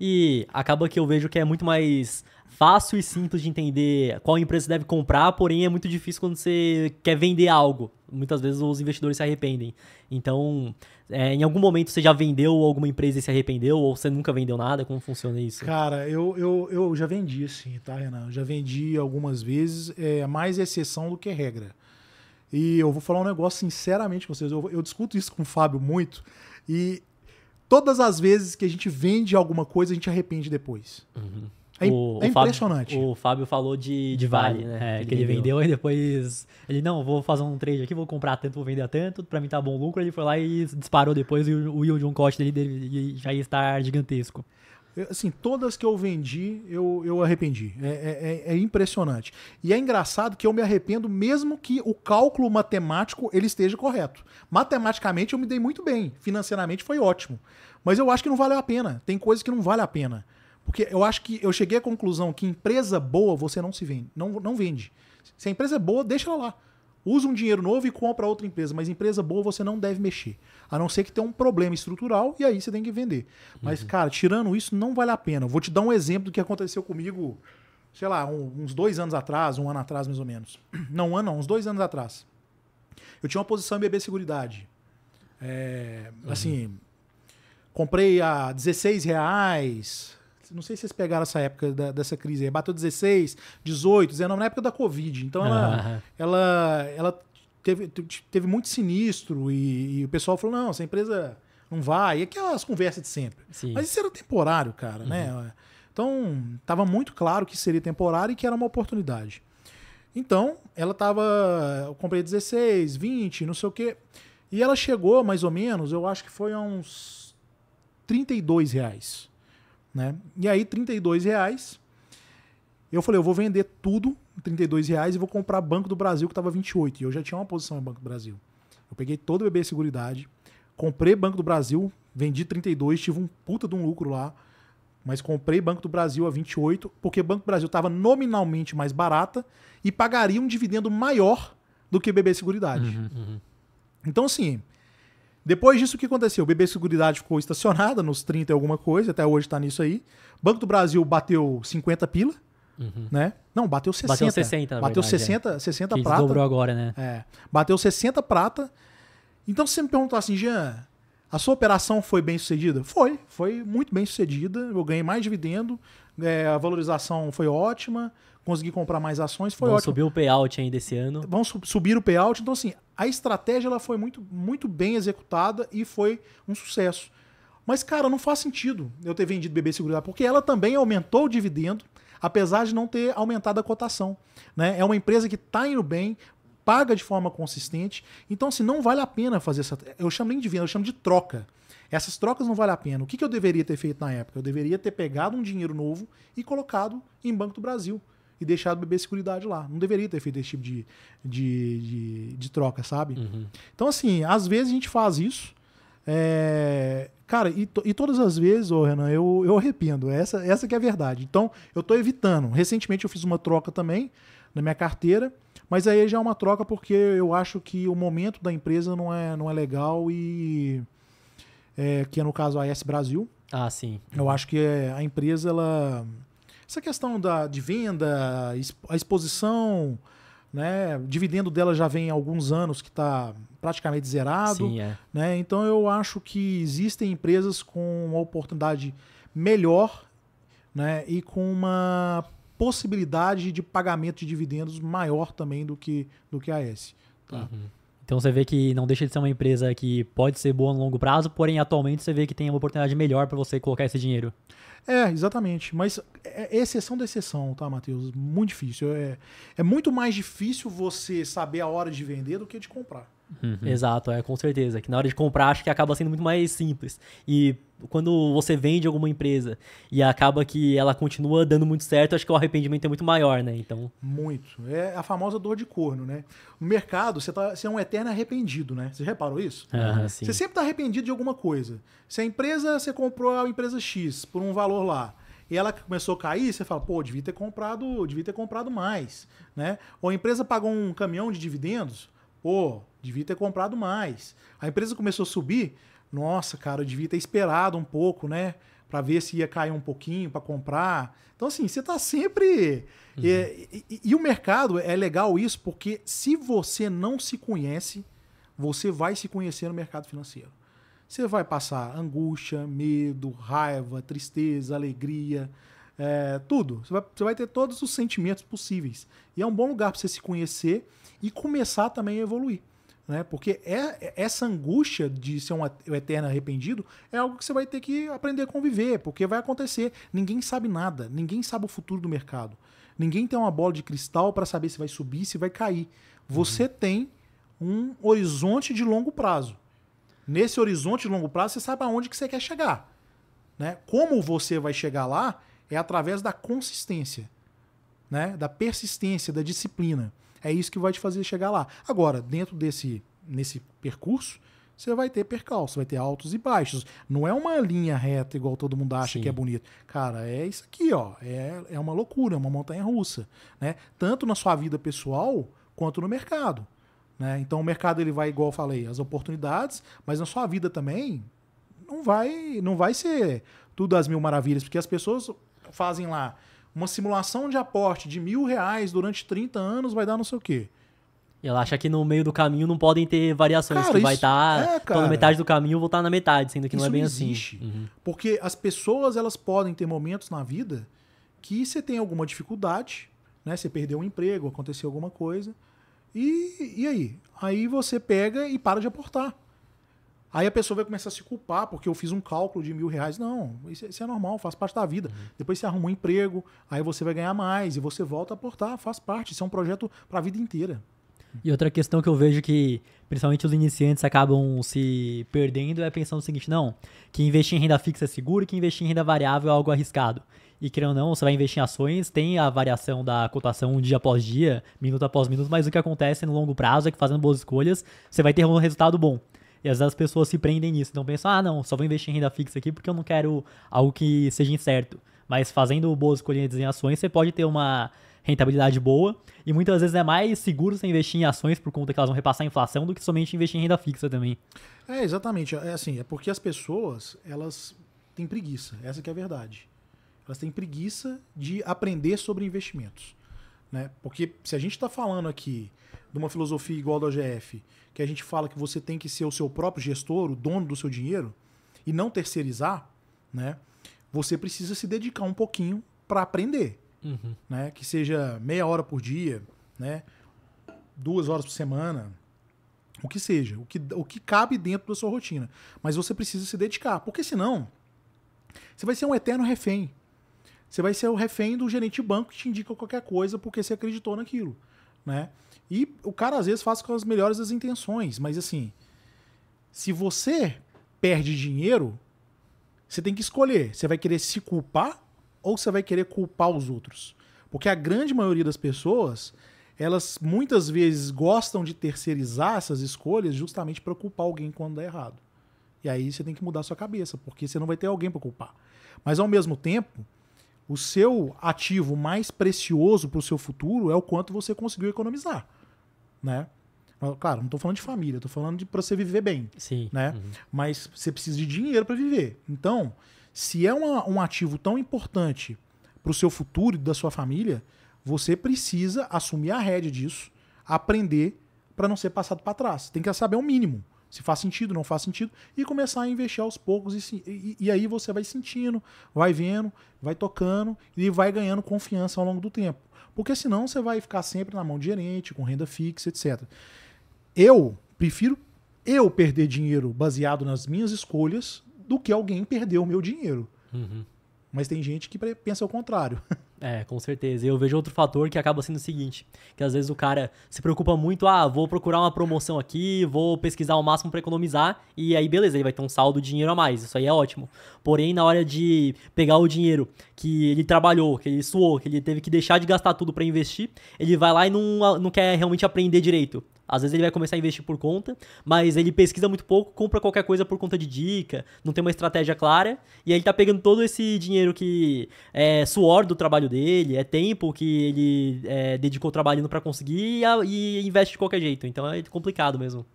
E acaba que eu vejo que é muito mais fácil e simples de entender qual empresa você deve comprar, porém é muito difícil quando você quer vender algo. Muitas vezes os investidores se arrependem. Então, é, em algum momento você já vendeu alguma empresa e se arrependeu, ou você nunca vendeu nada? Como funciona isso? Cara, eu, eu, eu já vendi sim, tá, Renan? Eu já vendi algumas vezes, é mais exceção do que regra. E eu vou falar um negócio sinceramente com vocês. Eu, eu discuto isso com o Fábio muito. E todas as vezes que a gente vende alguma coisa, a gente arrepende depois. Uhum. É, o, é, impressionante. O Fábio, o Fábio falou de, de Vale, né? É, ele que ele vendeu. vendeu e depois. Ele, não, vou fazer um trade aqui, vou comprar tanto, vou vender tanto, pra mim tá bom lucro. Ele foi lá e disparou depois e o, yield on cost dele, dele já ia estar gigantesco assim, todas que eu vendi, eu, eu arrependi. É, é, é, é, impressionante. E é engraçado que eu me arrependo mesmo que o cálculo matemático ele esteja correto. Matematicamente eu me dei muito bem, financeiramente foi ótimo. Mas eu acho que não valeu a pena. Tem coisas que não vale a pena. Porque eu acho que eu cheguei à conclusão que empresa boa você não se vende, não, não vende. Se a empresa é boa, deixa ela lá usa um dinheiro novo e compra outra empresa, mas empresa boa você não deve mexer. A não ser que tenha um problema estrutural e aí você tem que vender. Mas, uhum. cara, tirando isso, não vale a pena. vou te dar um exemplo do que aconteceu comigo, sei lá, uns dois anos atrás, um ano atrás mais ou menos. Não, um ano não, uns dois anos atrás. Eu tinha uma posição em BB Seguridade. É, uhum. Assim, comprei a 16 reais, não sei se vocês pegaram essa época da, dessa crise aí, bateu 16, 18, 19, na época da Covid. Então ela, ela, ela teve, teve muito sinistro e, e, o pessoal falou: não, essa empresa não vai. E aquelas conversas de sempre. Sim. Mas isso era temporário, cara, né? uhum. né? Então, estava muito claro que seria temporário e que era uma oportunidade. Então, ela estava. Eu comprei 16, 20, não sei o quê. E ela chegou mais ou menos, eu acho que foi a uns 32 reais. Né? E aí, 32 reais. Eu falei, eu vou vender tudo, 32 reais, e vou comprar Banco do Brasil, que estava 28. E eu já tinha uma posição em Banco do Brasil. Eu peguei todo o BB Seguridade, comprei Banco do Brasil, vendi 32, tive um puta de um lucro lá. Mas comprei Banco do Brasil a 28, porque Banco do Brasil estava nominalmente mais barata e pagaria um dividendo maior do que BB Seguridade. Uhum, uhum. Então, assim, depois disso, o que aconteceu? O BB Seguridade ficou estacionada nos 30 e alguma coisa, até hoje tá nisso aí. Banco do Brasil bateu 50 pila, uhum. né? Não, bateu 60. Bateu 60, Bateu verdade, 60, é. 60 que prata. dobrou agora, né? É. Bateu 60 prata. Então, se você me perguntar assim, Jean, a sua operação foi bem sucedida? Foi, foi muito bem sucedida. Eu ganhei mais dividendo é, a valorização foi ótima, consegui comprar mais ações, foi Vão ótimo. subir o payout ainda esse ano. Vão su subir o payout. Então, assim, a estratégia ela foi muito, muito bem executada e foi um sucesso. Mas, cara, não faz sentido eu ter vendido BB Seguridade, porque ela também aumentou o dividendo, apesar de não ter aumentado a cotação. Né? É uma empresa que está indo bem, paga de forma consistente. Então, assim, não vale a pena fazer essa. Eu chamo nem de venda, eu chamo de troca. Essas trocas não valem a pena. O que, que eu deveria ter feito na época? Eu deveria ter pegado um dinheiro novo e colocado em Banco do Brasil e deixado o bebê Seguridade lá. Não deveria ter feito esse tipo de, de, de, de troca, sabe? Uhum. Então, assim, às vezes a gente faz isso. É... Cara, e, to, e todas as vezes, ô Renan, eu, eu arrependo. Essa, essa que é a verdade. Então, eu estou evitando. Recentemente eu fiz uma troca também na minha carteira, mas aí já é uma troca porque eu acho que o momento da empresa não é, não é legal e é, que é no caso a AS Brasil. Ah, sim. Eu acho que é, a empresa, ela. Essa questão da, de venda, a exposição, né? O dividendo dela já vem há alguns anos que está praticamente zerado. Sim, é. né? Então eu acho que existem empresas com uma oportunidade melhor né? e com uma possibilidade de pagamento de dividendos maior também do que, do que a S. Tá? Uhum. Então você vê que não deixa de ser uma empresa que pode ser boa no longo prazo, porém atualmente você vê que tem uma oportunidade melhor para você colocar esse dinheiro. É, exatamente. Mas é, é exceção da exceção, tá, Matheus? Muito difícil. É, é muito mais difícil você saber a hora de vender do que de comprar. Uhum. Exato, é com certeza. Que na hora de comprar acho que acaba sendo muito mais simples. E quando você vende alguma empresa e acaba que ela continua dando muito certo, acho que o arrependimento é muito maior, né? Então... Muito. É a famosa dor de corno, né? No mercado, você, tá, você é um eterno arrependido, né? Você reparou isso? Ah, você sempre está arrependido de alguma coisa. Se a empresa, você comprou a empresa X por um valor lá, e ela começou a cair, você fala, pô, devia ter comprado, devia ter comprado mais, né? Ou a empresa pagou um caminhão de dividendos, pô, devia ter comprado mais. A empresa começou a subir, nossa, cara, eu devia ter esperado um pouco, né? Para ver se ia cair um pouquinho para comprar. Então, assim, você está sempre. Uhum. É, e, e o mercado é legal isso, porque se você não se conhece, você vai se conhecer no mercado financeiro. Você vai passar angústia, medo, raiva, tristeza, alegria, é, tudo. Você vai, você vai, ter todos os sentimentos possíveis. E é um bom lugar para você se conhecer e começar também a evoluir. Né? Porque é, é, essa angústia de ser um eterno arrependido é algo que você vai ter que aprender a conviver, porque vai acontecer. Ninguém sabe nada, ninguém sabe o futuro do mercado. Ninguém tem uma bola de cristal para saber se vai subir, se vai cair. Você uhum. tem um horizonte de longo prazo. Nesse horizonte de longo prazo, você sabe aonde que você quer chegar. Né? Como você vai chegar lá é através da consistência, né? da persistência, da disciplina. É isso que vai te fazer chegar lá. Agora, dentro desse nesse percurso, você vai ter percalço, vai ter altos e baixos. Não é uma linha reta igual todo mundo acha Sim. que é bonito. Cara, é isso aqui, ó. É, é uma loucura, é uma montanha russa, né? Tanto na sua vida pessoal quanto no mercado, né? Então o mercado ele vai igual eu falei, as oportunidades, mas na sua vida também não vai não vai ser tudo às mil maravilhas, porque as pessoas fazem lá uma simulação de aporte de mil reais durante 30 anos vai dar não sei o quê. E ela acha que no meio do caminho não podem ter variações, cara, que vai estar tá, é, na metade do caminho, vou estar tá na metade, sendo que isso não é bem não assim. existe, assim. Uhum. Porque as pessoas elas podem ter momentos na vida que você tem alguma dificuldade, né? Você perdeu um emprego, aconteceu alguma coisa. E, e aí? Aí você pega e para de aportar. Aí a pessoa vai começar a se culpar porque eu fiz um cálculo de mil reais. Não, isso, é, isso é normal, faz parte da vida. Uhum. Depois você arruma um emprego, aí você vai ganhar mais e você volta a aportar, faz parte. Isso é um projeto para a vida inteira. E outra questão que eu vejo que, principalmente os iniciantes, acabam se perdendo é pensando o seguinte: não, que investir em renda fixa é seguro e que investir em renda variável é algo arriscado. E querendo ou não, você vai investir em ações, tem a variação da cotação dia após dia, minuto após minuto, mas o que acontece no longo prazo é que fazendo boas escolhas, você vai ter um resultado bom. E às vezes as pessoas se prendem nisso. Então pensam, ah, não, só vou investir em renda fixa aqui porque eu não quero algo que seja incerto. Mas fazendo boas escolhas em ações, você pode ter uma rentabilidade boa. E muitas vezes é mais seguro você investir em ações por conta que elas vão repassar a inflação do que somente investir em renda fixa também. É, exatamente. É assim, é porque as pessoas, elas têm preguiça. Essa que é a verdade. Elas têm preguiça de aprender sobre investimentos. Né? Porque se a gente está falando aqui de uma filosofia igual da OGF, que a gente fala que você tem que ser o seu próprio gestor, o dono do seu dinheiro, e não terceirizar, né? você precisa se dedicar um pouquinho para aprender. Uhum. Né? Que seja meia hora por dia, né? duas horas por semana, o que seja, o que, o que cabe dentro da sua rotina. Mas você precisa se dedicar, porque senão você vai ser um eterno refém você vai ser o refém do gerente de banco que te indica qualquer coisa porque você acreditou naquilo, né? E o cara às vezes faz com as melhores das intenções, mas assim, se você perde dinheiro, você tem que escolher, você vai querer se culpar ou você vai querer culpar os outros? Porque a grande maioria das pessoas, elas muitas vezes gostam de terceirizar essas escolhas justamente para culpar alguém quando dá errado. E aí você tem que mudar sua cabeça, porque você não vai ter alguém para culpar. Mas ao mesmo tempo, o seu ativo mais precioso para o seu futuro é o quanto você conseguiu economizar, né? Claro, não estou falando de família, estou falando de para você viver bem, Sim. né? Uhum. Mas você precisa de dinheiro para viver. Então, se é uma, um ativo tão importante para o seu futuro e da sua família, você precisa assumir a rédea disso, aprender para não ser passado para trás. Tem que saber o um mínimo se faz sentido, não faz sentido, e começar a investir aos poucos. E, se, e, e, aí você vai sentindo, vai vendo, vai tocando e vai ganhando confiança ao longo do tempo. Porque senão você vai ficar sempre na mão de gerente, com renda fixa, etc. Eu prefiro eu perder dinheiro baseado nas minhas escolhas do que alguém perder o meu dinheiro. Uhum. Mas tem gente que pensa o contrário. É, com certeza. Eu vejo outro fator que acaba sendo o seguinte, que às vezes o cara se preocupa muito, ah, vou procurar uma promoção aqui, vou pesquisar o máximo para economizar, e aí beleza, ele vai ter um saldo de dinheiro a mais, isso aí é ótimo. Porém, na hora de pegar o dinheiro que ele trabalhou, que ele suou, que ele teve que deixar de gastar tudo para investir, ele vai lá e não, não quer realmente aprender direito. Às vezes ele vai começar a investir por conta, mas ele pesquisa muito pouco, compra qualquer coisa por conta de dica, não tem uma estratégia clara, e aí ele tá pegando todo esse dinheiro que é suor do trabalho dele, é tempo que ele é, dedicou trabalhando para conseguir e, e investe de qualquer jeito. Então é complicado mesmo.